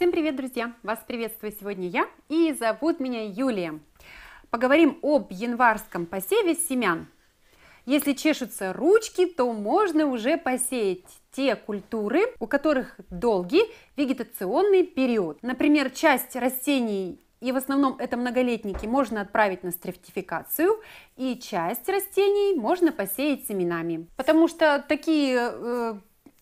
Всем привет, друзья! Вас приветствую сегодня я, и зовут меня Юлия. Поговорим об январском посеве семян. Если чешутся ручки, то можно уже посеять те культуры, у которых долгий вегетационный период. Например, часть растений и в основном это многолетники, можно отправить на стратификацию, и часть растений можно посеять семенами. Потому что такие э,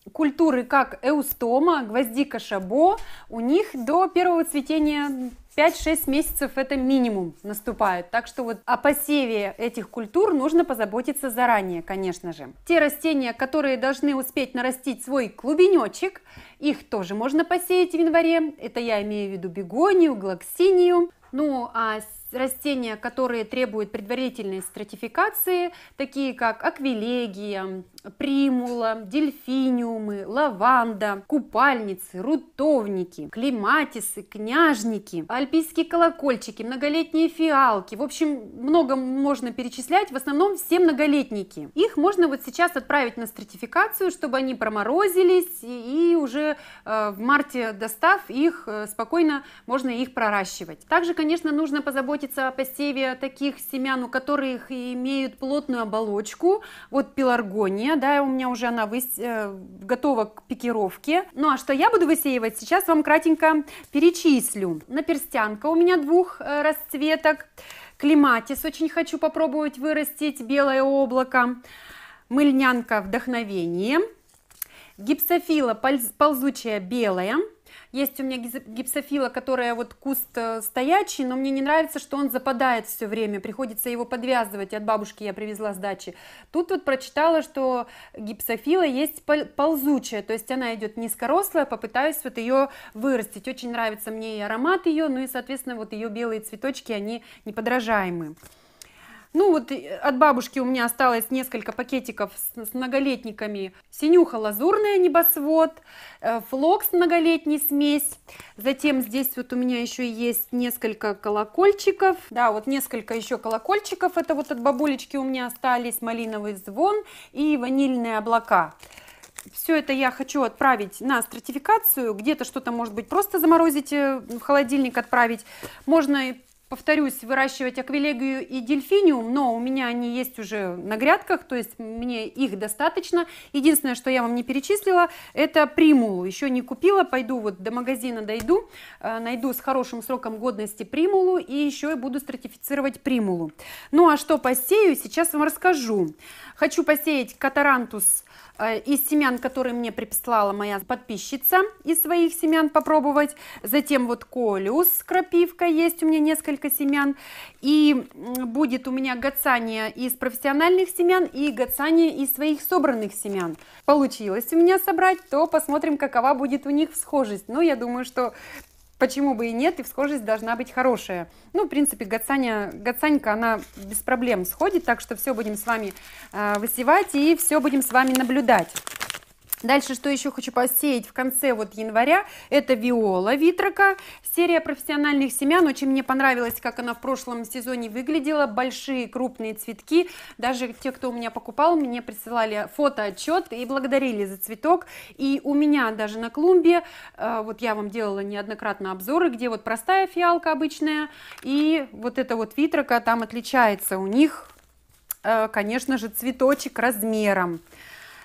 культуры, как эустома, гвоздика шабо, у них до первого цветения 5-6 месяцев это минимум наступает. Так что вот о посеве этих культур нужно позаботиться заранее, конечно же. Те растения, которые должны успеть нарастить свой клубенечек, их тоже можно посеять в январе. Это я имею в виду бегонию, глоксинию. Ну а растения, которые требуют предварительной стратификации, такие как аквилегия, примула, дельфиниумы, лаванда, купальницы, рутовники, климатисы, княжники, альпийские колокольчики, многолетние фиалки. В общем, много можно перечислять, в основном все многолетники. Их можно вот сейчас отправить на стратификацию, чтобы они проморозились и уже э, в марте достав их, э, спокойно можно их проращивать. Также, конечно, нужно позаботиться заботиться о посеве таких семян, у которых имеют плотную оболочку. Вот пеларгония, да, у меня уже она выс... Э, готова к пикировке. Ну а что я буду высеивать, сейчас вам кратенько перечислю. Наперстянка у меня двух э, расцветок. Климатис очень хочу попробовать вырастить, белое облако. Мыльнянка вдохновение. Гипсофила ползучая белая. Есть у меня гипсофила, которая вот куст э, стоячий, но мне не нравится, что он западает все время, приходится его подвязывать, от бабушки я привезла с дачи. Тут вот прочитала, что гипсофила есть ползучая, то есть она идет низкорослая, попытаюсь вот ее вырастить. Очень нравится мне и аромат ее, ну и, соответственно, вот ее белые цветочки, они неподражаемые. Ну вот э, от бабушки у меня осталось несколько пакетиков с, с многолетниками. Синюха лазурная небосвод, э, флокс многолетний смесь. Затем здесь вот у меня еще есть несколько колокольчиков. Да, вот несколько еще колокольчиков. Это вот от бабулечки у меня остались малиновый звон и ванильные облака все это я хочу отправить на стратификацию, где-то что-то, может быть, просто заморозить э, в холодильник, отправить. Можно повторюсь, выращивать аквилегию и дельфиниум, но у меня они есть уже на грядках, то есть мне их достаточно. Единственное, что я вам не перечислила, это примулу. Еще не купила, пойду вот до магазина дойду, э, найду с хорошим сроком годности примулу и еще и буду стратифицировать примулу. Ну а что посею, сейчас вам расскажу. Хочу посеять катарантус э, из семян, которые мне прислала моя подписчица, из своих семян попробовать. Затем вот колюс, крапивка есть у меня несколько несколько семян. И будет у меня гацание из профессиональных семян и гацание из своих собранных семян. Получилось у меня собрать, то посмотрим, какова будет у них схожесть. Но ну, я думаю, что почему бы и нет, и схожесть должна быть хорошая. Ну, в принципе, гацаня, гацанька, она без проблем сходит, так что все будем с вами э, высевать и все будем с вами наблюдать. Дальше, что еще хочу посеять в конце вот января, это виола витрока, серия профессиональных семян. Очень мне понравилось, как она в прошлом сезоне выглядела. Большие крупные цветки. Даже те, кто у меня покупал, мне присылали фотоотчет и благодарили за цветок. И у меня даже на клумбе, э, вот я вам делала неоднократно обзоры, где вот простая фиалка обычная и вот эта вот витрока, там отличается у них, э, конечно же, цветочек размером.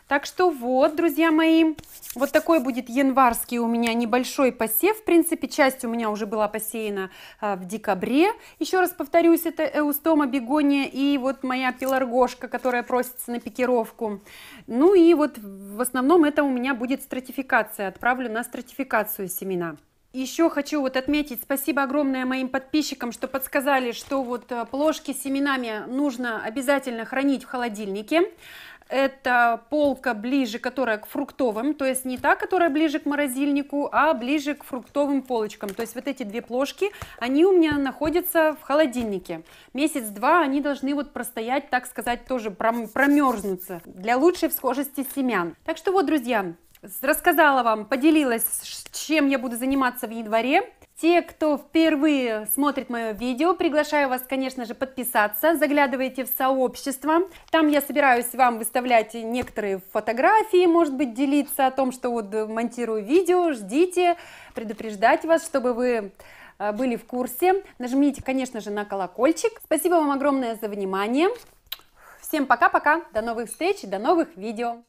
Так что вот, друзья мои, вот такой будет январский у меня небольшой посев. В принципе, часть у меня уже была посеяна а, в декабре. Еще раз повторюсь, это эустома, бегония и вот моя пеларгошка, которая просится на пикировку. Ну и вот в основном это у меня будет стратификация. Отправлю на стратификацию семена. Еще хочу вот отметить, спасибо огромное моим подписчикам, что подсказали, что вот э, плошки с семенами нужно обязательно хранить в холодильнике. Это полка ближе, которая к фруктовым, то есть не та, которая ближе к морозильнику, а ближе к фруктовым полочкам. То есть вот эти две плошки, они у меня находятся в холодильнике. Месяц-два они должны вот простоять, так сказать, тоже промерзнуться для лучшей всхожести семян. Так что вот, друзья, Рассказала вам, поделилась, чем я буду заниматься в январе. Те, кто впервые смотрит мое видео, приглашаю вас, конечно же, подписаться, заглядывайте в сообщество. Там я собираюсь вам выставлять некоторые фотографии, может быть, делиться о том, что вот э, монтирую видео, ждите, предупреждать вас, чтобы вы э, были в курсе. Нажмите, конечно же, на колокольчик. Спасибо вам огромное за внимание. Всем пока-пока, до новых встреч, до новых видео.